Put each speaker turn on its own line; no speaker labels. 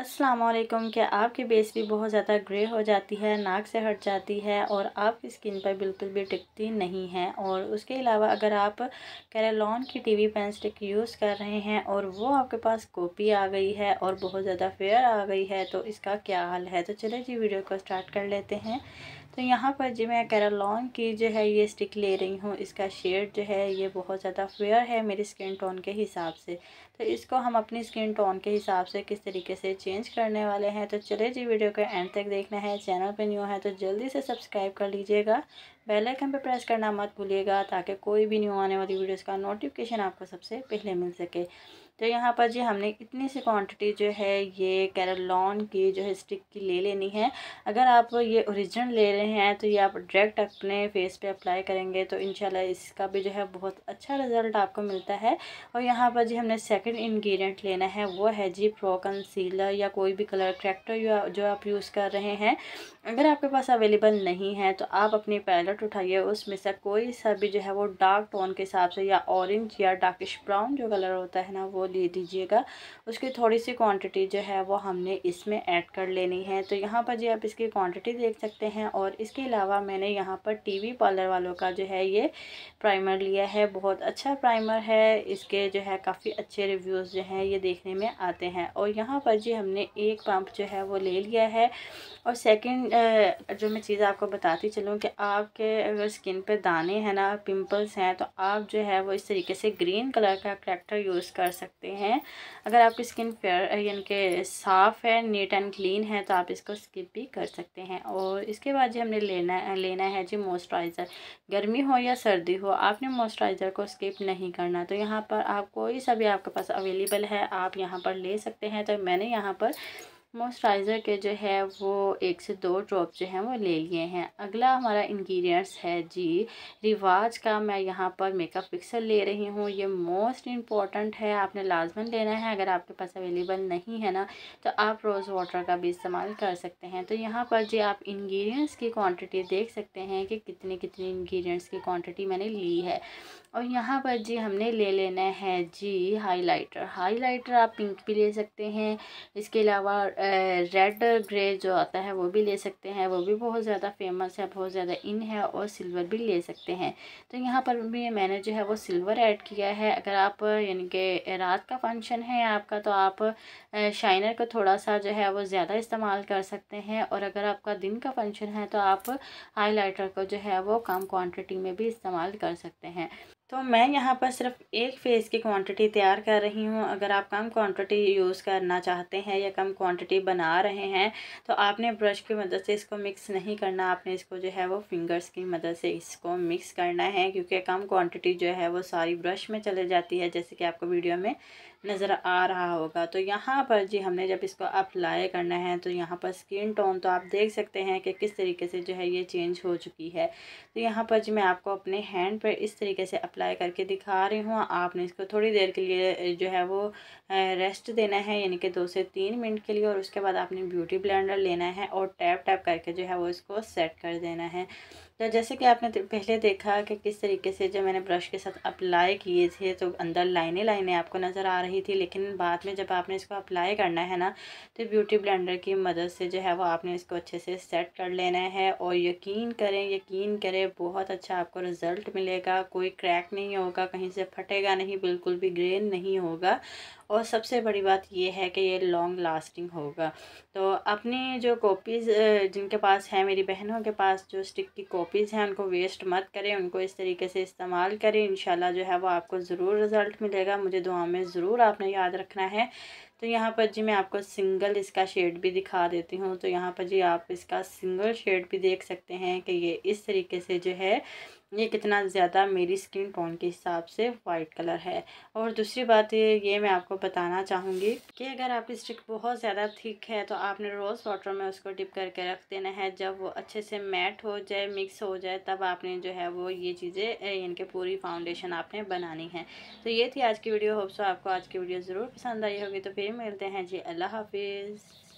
अस्सलाम वालेकुम क्या आपकी बेस भी बहुत ज़्यादा ग्रे हो जाती है नाक से हट जाती है और आपकी स्किन पर बिल्कुल भी टिकती नहीं है और उसके अलावा अगर आप कैरेलॉन की टीवी पेन स्टिक यूज़ कर रहे हैं और वो आपके पास कॉपी आ गई है और बहुत ज़्यादा फेयर आ गई है तो इसका क्या हाल है तो चले जी वीडियो को स्टार्ट कर लेते हैं तो यहाँ पर जी मैं कैरालॉन की जो है ये स्टिक ले रही हूँ इसका शेड जो है ये बहुत ज़्यादा फेयर है मेरी स्किन टोन के हिसाब से तो इसको हम अपनी स्किन टोन के हिसाब से किस तरीके से चेंज करने वाले हैं तो चले जी वीडियो को एंड तक देखना है चैनल पे न्यू है तो जल्दी से सब्सक्राइब कर लीजिएगा बेल आइकन पे प्रेस करना मत भूलिएगा ताकि कोई भी न्यू आने वाली वीडियोस का नोटिफिकेशन आपको सबसे पहले मिल सके तो यहाँ पर जी हमने इतनी सी क्वांटिटी जो है ये कैरलॉन की जो है स्टिक की ले लेनी है अगर आप ये ओरिजिनल ले रहे हैं तो ये आप डायरेक्ट अपने फेस पे अप्लाई करेंगे तो इन इसका भी जो है बहुत अच्छा रिज़ल्ट आपको मिलता है और यहाँ पर जी हमने सेकेंड इन्ग्रीडियंट लेना है वो है जी प्रो कंसीलर या कोई भी कलर करेक्टर जो आप यूज़ कर रहे हैं अगर आपके पास अवेलेबल नहीं है तो आप अपनी पैलेट उठाइए उसमें से कोई सा भी जो है वो डार्क टोन के हिसाब से या ऑरेंज या डार्किश ब्राउन जो कलर होता है ना वो ले दीजिएगा उसकी थोड़ी सी क्वांटिटी जो है वो हमने इसमें ऐड कर लेनी है तो यहाँ पर जी आप इसकी क्वांटिटी देख सकते हैं और इसके अलावा मैंने यहाँ पर टीवी पार्लर वालों का जो है ये प्राइमर लिया है बहुत अच्छा प्राइमर है इसके जो है काफ़ी अच्छे रिव्यूज़ जो हैं ये देखने में आते हैं और यहाँ पर जी हमने एक पम्प जो है वो ले लिया है और सेकेंड जो मैं चीज़ आपको बताती चलूँ कि आपके अगर स्किन पर दाने हैं ना पिम्पल्स हैं तो आप जो है वो इस तरीके से ग्रीन कलर का करेक्टर यूज़ कर सकते सकते हैं अगर आपकी स्किन फेयर यानी कि साफ़ है नीट एंड क्लीन है तो आप इसको स्किप भी कर सकते हैं और इसके बाद जी हमने लेना लेना है जी मॉइस्चराइज़र गर्मी हो या सर्दी हो आपने मॉइस्चराइज़र को स्किप नहीं करना तो यहाँ पर आप कोई सा भी आपके पास अवेलेबल है आप यहाँ पर ले सकते हैं तो मैंने यहाँ पर मॉइस्चराइज़र के जो है वो एक से दो ड्रॉप जो हैं वो ले लिए हैं अगला हमारा इंग्रेडिएंट्स है जी रिवाज का मैं यहाँ पर मेकअप पिक्सल ले रही हूँ ये मोस्ट इम्पॉर्टेंट है आपने लाजमन लेना है अगर आपके पास अवेलेबल नहीं है ना तो आप रोज़ वाटर का भी इस्तेमाल कर सकते हैं तो यहाँ पर जी आप इंग्रेडिएंट्स की क्वान्टिटी देख सकते हैं कि कितने कितने इंग्रेडिएंट्स की क्वान्टिटी मैंने ली है और यहाँ पर जी हमने ले लेना है जी हाइलाइटर हाइलाइटर आप पिंक भी ले सकते हैं इसके अलावा रेड ग्रे जो आता है वो भी ले सकते हैं वो भी बहुत ज़्यादा फेमस है बहुत ज़्यादा इन है और सिल्वर भी ले सकते हैं तो यहाँ पर भी मैंने जो है वो सिल्वर ऐड किया है अगर आप यानी कि रात का फंक्शन है आपका तो आप शाइनर को थोड़ा सा जो है वो ज़्यादा इस्तेमाल कर सकते हैं और अगर आपका दिन का फंक्शन है तो आप हाइलाइटर को जो है वो कम क्वान्टिटी में भी इस्तेमाल कर सकते हैं तो मैं यहाँ पर सिर्फ एक फेस की क्वांटिटी तैयार कर रही हूँ अगर आप कम क्वांटिटी यूज़ करना चाहते हैं या कम क्वांटिटी बना रहे हैं तो आपने ब्रश की मदद से इसको मिक्स नहीं करना आपने इसको जो है वो फिंगर्स की मदद से इसको मिक्स करना है क्योंकि कम क्वांटिटी जो है वो सारी ब्रश में चले जाती है जैसे कि आपको वीडियो में नज़र आ रहा होगा तो यहाँ पर जी हमने जब इसको अप्लाई करना है तो यहाँ पर स्किन टोन तो आप देख सकते हैं कि किस तरीके से जो है ये चेंज हो चुकी है तो यहाँ पर जी मैं आपको अपने हैंड पर इस तरीके से अप्लाई करके दिखा रही हूँ आपने इसको थोड़ी देर के लिए जो है वो रेस्ट देना है यानी कि दो से तीन मिनट के लिए और उसके बाद आपने ब्यूटी ब्लेंडर लेना है और टैप टैप करके जो है वो इसको सेट कर देना है तो जैसे कि आपने पहले देखा कि किस तरीके से जो मैंने ब्रश के साथ अप्लाई किए थे तो अंदर लाइने लाइने आपको नज़र आ रही रही थी लेकिन बाद में जब आपने इसको अप्लाई करना है ना तो ब्यूटी ब्लेंडर की मदद से जो है वो आपने इसको अच्छे से सेट कर लेना है और यकीन करें यकीन करें बहुत अच्छा आपको रिज़ल्ट मिलेगा कोई क्रैक नहीं होगा कहीं से फटेगा नहीं बिल्कुल भी ग्रेन नहीं होगा और सबसे बड़ी बात यह है कि ये लॉन्ग लास्टिंग होगा तो अपनी जो कॉपीज़ जिनके पास है मेरी बहनों के पास जो स्टिक की कॉपीज़ हैं उनको वेस्ट मत करें उनको इस तरीके से इस्तेमाल करें इन जो है वो आपको ज़रूर रिज़ल्ट मिलेगा मुझे दुआ में ज़रूर ज़रूर आपने याद रखना है तो यहाँ पर जी मैं आपको सिंगल इसका शेड भी दिखा देती हूँ तो यहाँ पर जी आप इसका सिंगल शेड भी देख सकते हैं कि ये इस तरीके से जो है ये कितना ज़्यादा मेरी स्किन टोन के हिसाब से वाइट कलर है और दूसरी बात ये ये मैं आपको बताना चाहूँगी कि अगर आपकी स्टिक बहुत ज़्यादा थिक है तो आपने रोज़ वाटर में उसको डिप करके रख देना है जब वो अच्छे से मैट हो जाए मिक्स हो जाए तब आपने जो है वो ये चीज़ें इनके पूरी फाउंडेशन आपने बनानी है तो ये थी आज की वीडियो होप्सो आपको आज की वीडियो ज़रूर पसंद आई होगी तो फिर मिलते हैं जी अल्लाह हाफिज़